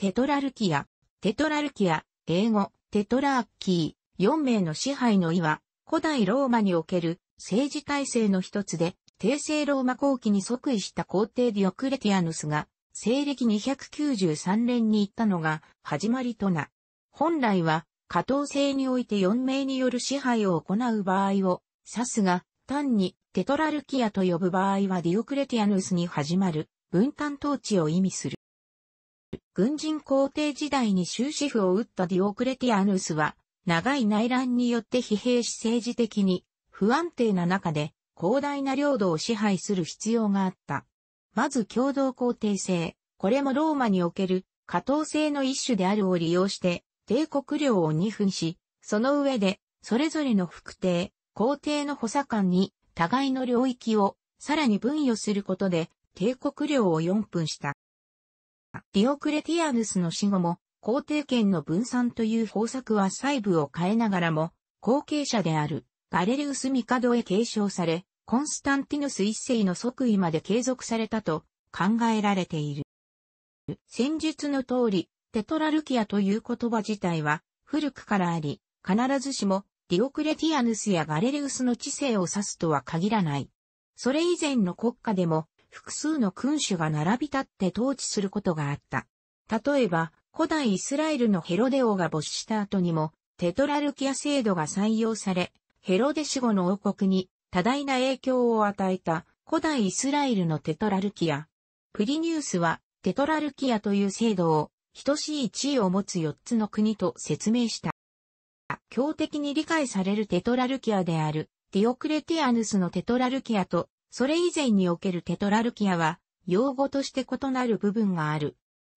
テトラルキア。テトラルキア、英語、テトラーキー、4名の支配の意は、古代ローマにおける政治体制の一つで、帝政ローマ後期に即位した皇帝ディオクレティアヌスが、西暦293年に行ったのが始まりとな。本来は、下等制において4名による支配を行う場合を指すが、単にテトラルキアと呼ぶ場合はディオクレティアヌスに始まる分担統治を意味する。軍人皇帝時代に終止符を打ったディオクレティアヌスは、長い内乱によって疲弊し政治的に不安定な中で広大な領土を支配する必要があった。まず共同皇帝制、これもローマにおける下等制の一種であるを利用して帝国領を二分し、その上でそれぞれの副帝、皇帝の補佐官に互いの領域をさらに分与することで帝国領を四分した。ディオクレティアヌスの死後も、皇帝権の分散という方策は細部を変えながらも、後継者であるガレリウス帝へ継承され、コンスタンティヌス一世の即位まで継続されたと考えられている。戦術の通り、テトラルキアという言葉自体は古くからあり、必ずしもディオクレティアヌスやガレリウスの知性を指すとは限らない。それ以前の国家でも複数の君主が並び立って統治することがあった。例えば、古代イスラエルのヘロデ王が没した後にも、テトラルキア制度が採用され、ヘロデ死後の王国に多大な影響を与えた古代イスラエルのテトラルキア。プリニュースはテトラルキアという制度を等しい地位を持つ4つの国と説明した。強敵に理解されるテトラルキアであるディオクレティアヌスのテトラルキアとそれ以前におけるテトラルキアは、用語として異なる部分がある。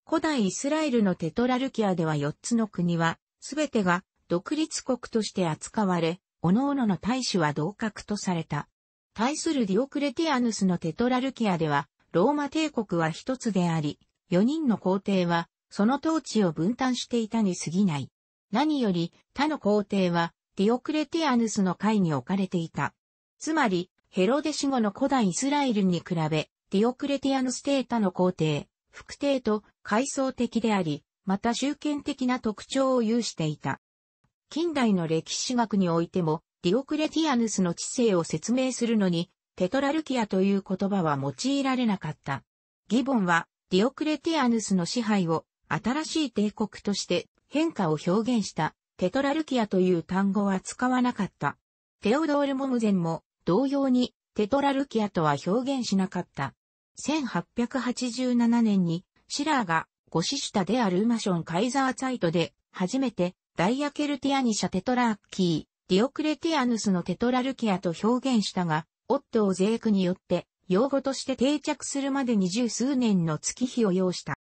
古代イスラエルのテトラルキアでは4つの国は、すべてが独立国として扱われ、各々の大使は同格とされた。対するディオクレティアヌスのテトラルキアでは、ローマ帝国は一つであり、4人の皇帝は、その統治を分担していたに過ぎない。何より、他の皇帝は、ディオクレティアヌスの会に置かれていた。つまり、ヘロデ死後の古代イスラエルに比べ、ディオクレティアヌステータの皇帝、副帝と階層的であり、また集権的な特徴を有していた。近代の歴史学においても、ディオクレティアヌスの知性を説明するのに、テトラルキアという言葉は用いられなかった。ギボンは、ディオクレティアヌスの支配を、新しい帝国として変化を表現した、テトラルキアという単語は使わなかった。テオドール・モムゼンも、同様にテトラルキアとは表現しなかった。1887年にシラーがゴシシュタであるウマション・カイザー・ツァイトで初めてダイアケルティアニシャ・テトラーキー、ディオクレティアヌスのテトラルキアと表現したが、オットー・ゼークによって用語として定着するまで二十数年の月日を要した。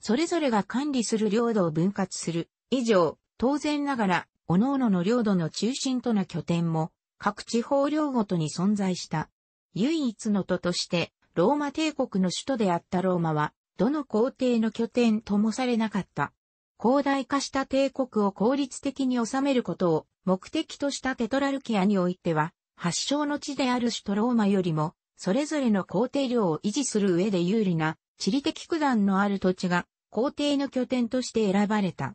それぞれが管理する領土を分割する。以上、当然ながら、各々の領土の中心とな拠点も各地方領ごとに存在した。唯一の都として、ローマ帝国の首都であったローマは、どの皇帝の拠点ともされなかった。広大化した帝国を効率的に治めることを目的としたテトラルキアにおいては、発祥の地である首都ローマよりも、それぞれの皇帝領を維持する上で有利な地理的区段のある土地が皇帝の拠点として選ばれた。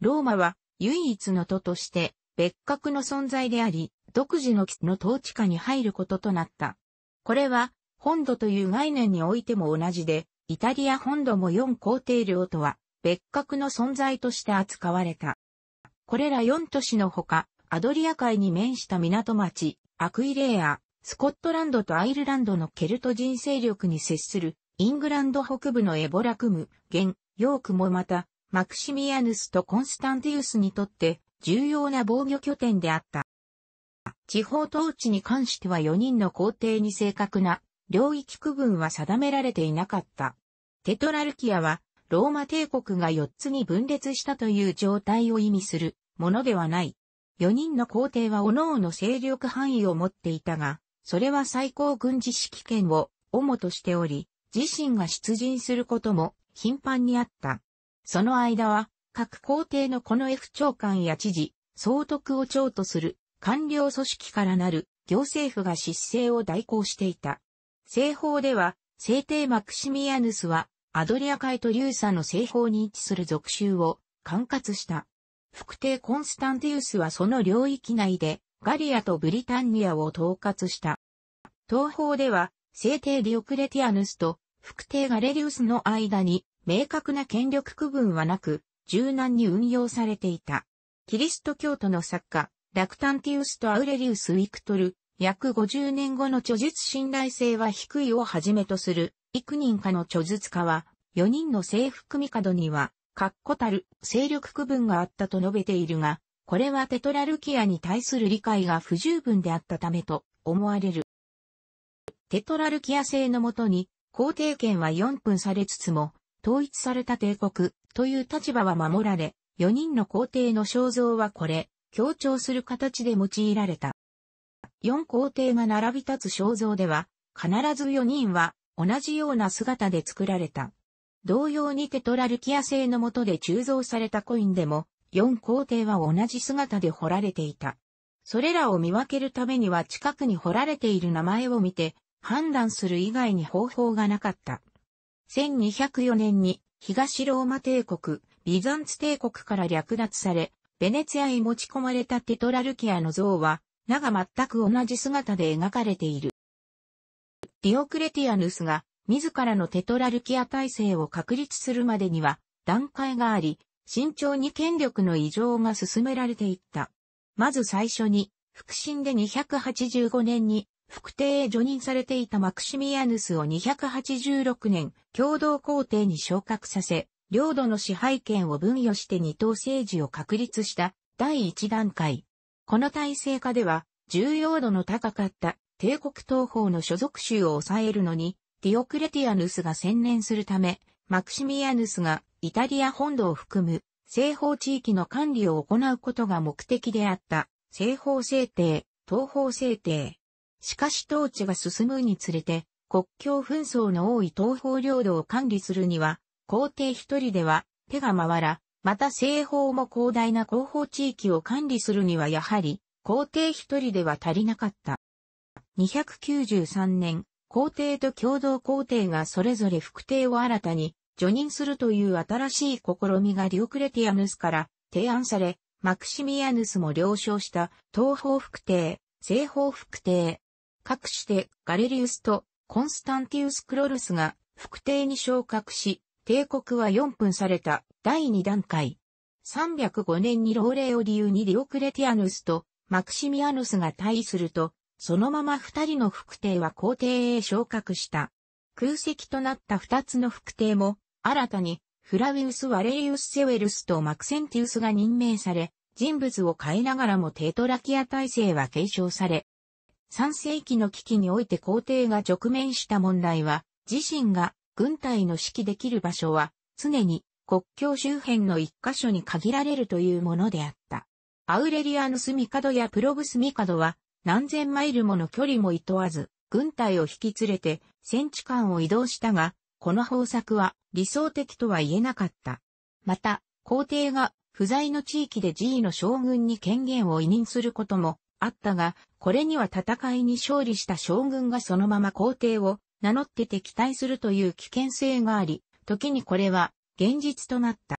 ローマは唯一の都として別格の存在であり、独自の基地の統治下に入ることとなった。これは、本土という概念においても同じで、イタリア本土も4皇帝領とは、別格の存在として扱われた。これら4都市のほか、アドリア海に面した港町、アクイレーア、スコットランドとアイルランドのケルト人勢力に接する、イングランド北部のエボラクム、現、ヨークもまた、マクシミアヌスとコンスタンティウスにとって、重要な防御拠点であった。地方統治に関しては4人の皇帝に正確な領域区分は定められていなかった。テトラルキアはローマ帝国が4つに分裂したという状態を意味するものではない。4人の皇帝は各々勢力範囲を持っていたが、それは最高軍事指揮権を主としており、自身が出陣することも頻繁にあった。その間は各皇帝のこの F 長官や知事、総督を長とする官僚組織からなる行政府が失政を代行していた。西方では、聖帝マクシミアヌスは、アドリア海とーサの西方に位置する属州を管轄した。副帝コンスタンティウスはその領域内で、ガリアとブリタンニアを統括した。東方では、聖帝ディオクレティアヌスと副帝ガレリウスの間に明確な権力区分はなく、柔軟に運用されていた。キリスト教徒の作家、ラクタンティウスとアウレリウス・ウィクトル、約50年後の著述信頼性は低いをはじめとする、幾人かの著述家は、4人の征服帝には、確固たる勢力区分があったと述べているが、これはテトラルキアに対する理解が不十分であったためと思われる。テトラルキア制のもとに、皇帝権は4分されつつも、統一された帝国、という立場は守られ、4人の皇帝の肖像はこれ、強調する形で用いられた。4皇帝が並び立つ肖像では、必ず4人は同じような姿で作られた。同様にテトラルキア製の下で鋳造されたコインでも、4皇帝は同じ姿で彫られていた。それらを見分けるためには近くに彫られている名前を見て判断する以外に方法がなかった。1204年に東ローマ帝国、ビザンツ帝国から略奪され、ベネツィアへ持ち込まれたテトラルキアの像は、名が全く同じ姿で描かれている。ディオクレティアヌスが、自らのテトラルキア体制を確立するまでには、段階があり、慎重に権力の移常が進められていった。まず最初に、腹心で285年に副帝へ除任されていたマクシミアヌスを286年、共同皇帝に昇格させ、領土の支配権を分与して二党政治を確立した第一段階。この体制下では、重要度の高かった帝国東方の所属州を抑えるのに、ディオクレティアヌスが専念するため、マクシミアヌスがイタリア本土を含む西方地域の管理を行うことが目的であった西方制定、東方制定、しかし統治が進むにつれて、国境紛争の多い東方領土を管理するには、皇帝一人では手が回ら、また西方も広大な広報地域を管理するにはやはり、皇帝一人では足りなかった。293年、皇帝と共同皇帝がそれぞれ副帝を新たに除任するという新しい試みがリオクレティアヌスから提案され、マクシミアヌスも了承した東方副帝、西方副帝、かくしてガレリウスとコンスタンティウス・クロルスが副帝に昇格し、帝国は4分された第2段階。305年に老齢を理由にディオクレティアヌスとマクシミアヌスが退位すると、そのまま二人の副帝は皇帝へ昇格した。空席となった二つの副帝も、新たにフラウィウス・ワレリウス・セウェルスとマクセンティウスが任命され、人物を変えながらもテトラキア体制は継承され、三世紀の危機において皇帝が直面した問題は、自身が軍隊の指揮できる場所は、常に国境周辺の一箇所に限られるというものであった。アウレリアヌスドやプロブスドは、何千マイルもの距離も厭わず、軍隊を引き連れて戦地間を移動したが、この方策は理想的とは言えなかった。また、皇帝が不在の地域で G の将軍に権限を委任することもあったが、これには戦いに勝利した将軍がそのまま皇帝を名乗って敵対するという危険性があり、時にこれは現実となった。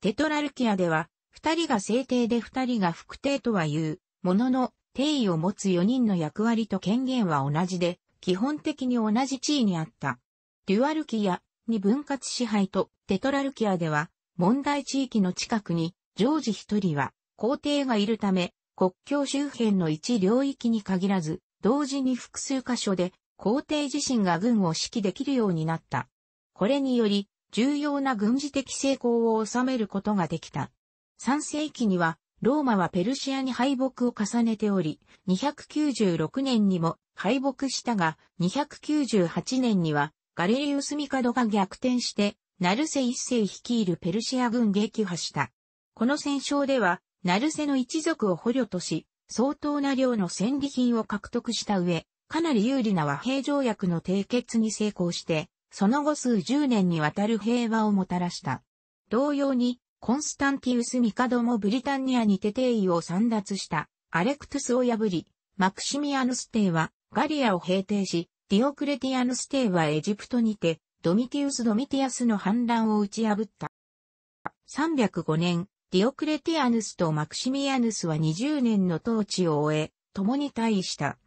テトラルキアでは、二人が正帝で二人が副帝とは言う、ものの、帝位を持つ四人の役割と権限は同じで、基本的に同じ地位にあった。デュアルキアに分割支配とテトラルキアでは、問題地域の近くに、常時一人は皇帝がいるため、国境周辺の一領域に限らず、同時に複数箇所で皇帝自身が軍を指揮できるようになった。これにより、重要な軍事的成功を収めることができた。3世紀には、ローマはペルシアに敗北を重ねており、296年にも敗北したが、298年にはガレリウス・ミカドが逆転して、ナルセ一世率いるペルシア軍撃破した。この戦勝では、ナルセの一族を捕虜とし、相当な量の戦利品を獲得した上、かなり有利な和平条約の締結に成功して、その後数十年にわたる平和をもたらした。同様に、コンスタンティウス・ミカドもブリタンニアにて帝位を散奪したアレクトゥスを破り、マクシミアヌス帝はガリアを平定し、ディオクレティアヌス帝はエジプトにてドミティウス・ドミティアスの反乱を打ち破った。305年、ディオクレティアヌスとマクシミアヌスは20年の統治を終え、共に退位した。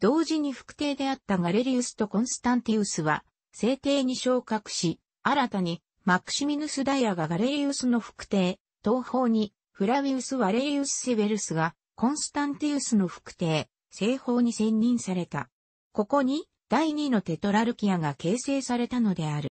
同時に副帝であったガレリウスとコンスタンティウスは、聖帝に昇格し、新たにマクシミヌス・ダイアがガレリウスの副帝、東方にフラウィウス・ワレリウス・セベルスがコンスタンティウスの副帝、西方に選任された。ここに第2のテトラルキアが形成されたのである。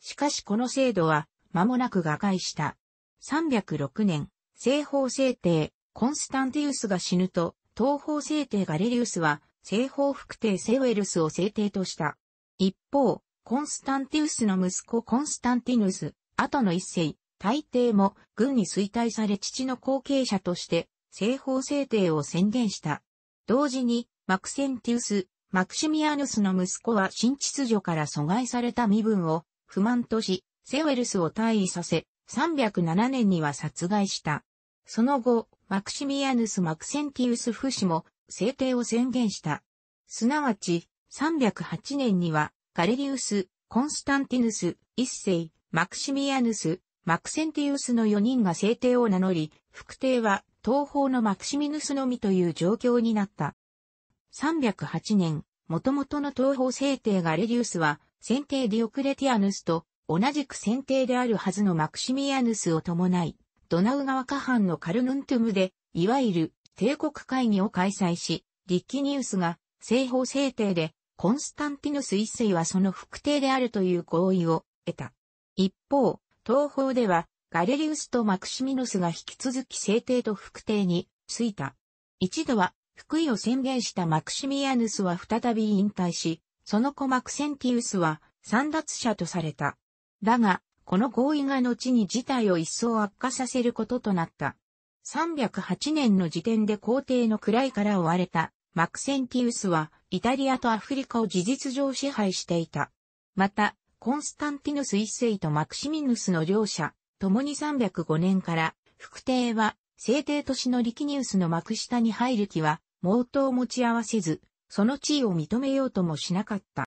しかしこの制度は間もなく瓦解した。306年、西方聖帝、コンスタンティウスが死ぬと、東方聖帝ガレリウスは、西方副帝セウエルスを聖帝とした。一方、コンスタンティウスの息子コンスタンティヌス、後の一世、大帝も軍に衰退され父の後継者として、西方聖帝を宣言した。同時に、マクセンティウス、マクシミアヌスの息子は新秩序から阻害された身分を不満とし、セウェルスを退位させ、307年には殺害した。その後、マクシミアヌス・マクセンティウス・フ氏も制定を宣言した。すなわち、308年には、ガレリウス、コンスタンティヌス、一世、マクシミアヌス、マクセンティウスの4人が制定を名乗り、副帝は東方のマクシミヌスのみという状況になった。308年、元々の東方制定ガレリウスは、選定ディオクレティアヌスと同じく選定であるはずのマクシミアヌスを伴い、ドナウ川下藩のカルヌントゥムで、いわゆる帝国会議を開催し、リッキニウスが西方制定で、コンスタンティヌス一世はその副帝であるという合意を得た。一方、東方では、ガレリウスとマクシミヌスが引き続き制定と副帝に着いた。一度は、福井を宣言したマクシミアヌスは再び引退し、その子マクセンティウスは、三奪者とされた。だが、この合意が後に事態を一層悪化させることとなった。308年の時点で皇帝の位から追われたマクセンティウスはイタリアとアフリカを事実上支配していた。また、コンスタンティヌス一世とマクシミヌスの両者、共に305年から副帝は聖帝都市のリキニウスの幕下に入る気は毛頭を持ち合わせず、その地位を認めようともしなかった。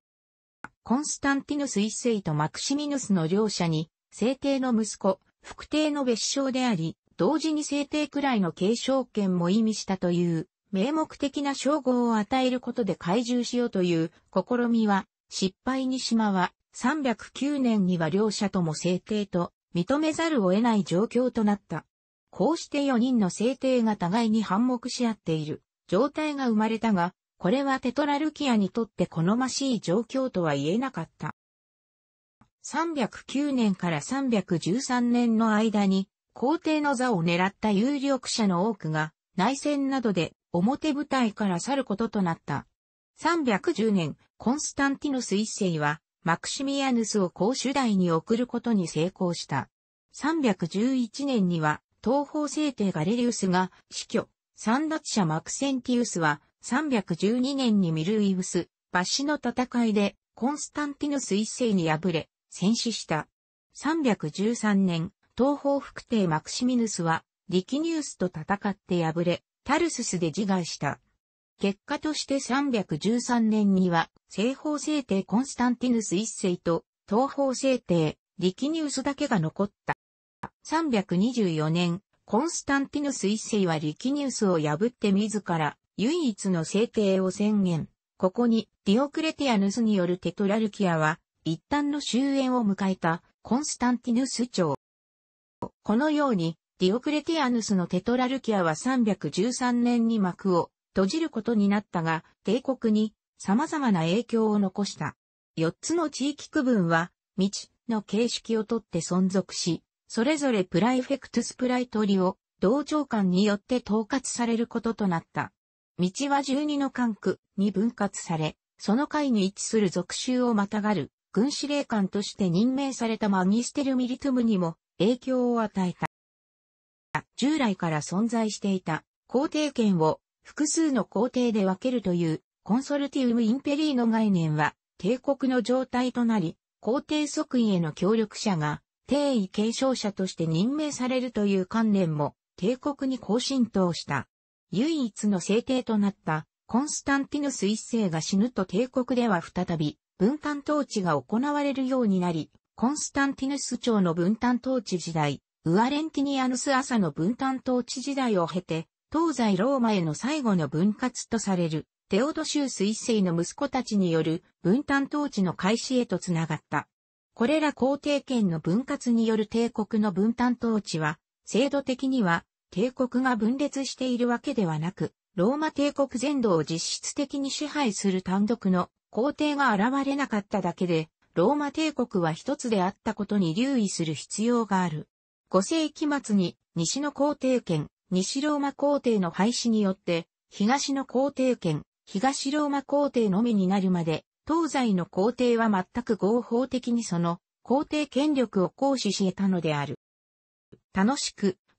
コンスタンティヌス一世とマクシミヌスの両者に、聖帝の息子、副帝の別称であり、同時に聖帝くらいの継承権も意味したという、名目的な称号を与えることで懐柔しようという試みは、失敗に島は、309年には両者とも聖帝と認めざるを得ない状況となった。こうして4人の聖帝が互いに反目し合っている状態が生まれたが、これはテトラルキアにとって好ましい状況とは言えなかった。309年から313年の間に、皇帝の座を狙った有力者の多くが、内戦などで表舞台から去ることとなった。310年、コンスタンティノス一世は、マクシミアヌスを公主代に送ることに成功した。311年には、東方聖帝ガレリウスが死去、三奪者マクセンティウスは312年にミルイウス、バシの戦いで、コンスタンティヌス一世に敗れ、戦死した。313年、東方副帝マクシミヌスは、リキニウスと戦って敗れ、タルススで自害した。結果として313年には、西方聖帝コンスタンティヌス一世と、東方聖帝、リキニウスだけが残った。324年、コンスタンティヌス一世はリキニウスを破って自ら唯一の制定を宣言。ここにディオクレティアヌスによるテトラルキアは一旦の終焉を迎えたコンスタンティヌス朝。このようにディオクレティアヌスのテトラルキアは313年に幕を閉じることになったが帝国に様々な影響を残した。四つの地域区分は未知の形式をとって存続し、それぞれプライフェクトスプライトリを同長官によって統括されることとなった。道は十二の管区に分割され、その会に位置する属州をまたがる軍司令官として任命されたマギステル・ミリトゥムにも影響を与えた。従来から存在していた皇帝権を複数の皇帝で分けるというコンソルティウム・インペリーの概念は帝国の状態となり、皇帝即位への協力者が帝位継承者として任命されるという観念も帝国に更新透した。唯一の聖帝となったコンスタンティヌス一世が死ぬと帝国では再び分担統治が行われるようになり、コンスタンティヌス朝の分担統治時代、ウアレンティニアヌス朝の分担統治時代を経て、東西ローマへの最後の分割とされる、テオドシース一世の息子たちによる分担統治の開始へとつながった。これら皇帝権の分割による帝国の分担統治は、制度的には帝国が分裂しているわけではなく、ローマ帝国全土を実質的に支配する単独の皇帝が現れなかっただけで、ローマ帝国は一つであったことに留意する必要がある。5世紀末に西の皇帝権、西ローマ皇帝の廃止によって、東の皇帝権、東ローマ皇帝のみになるまで、東西の皇帝は全く合法的にその皇帝権力を行使し得たのである。楽しく、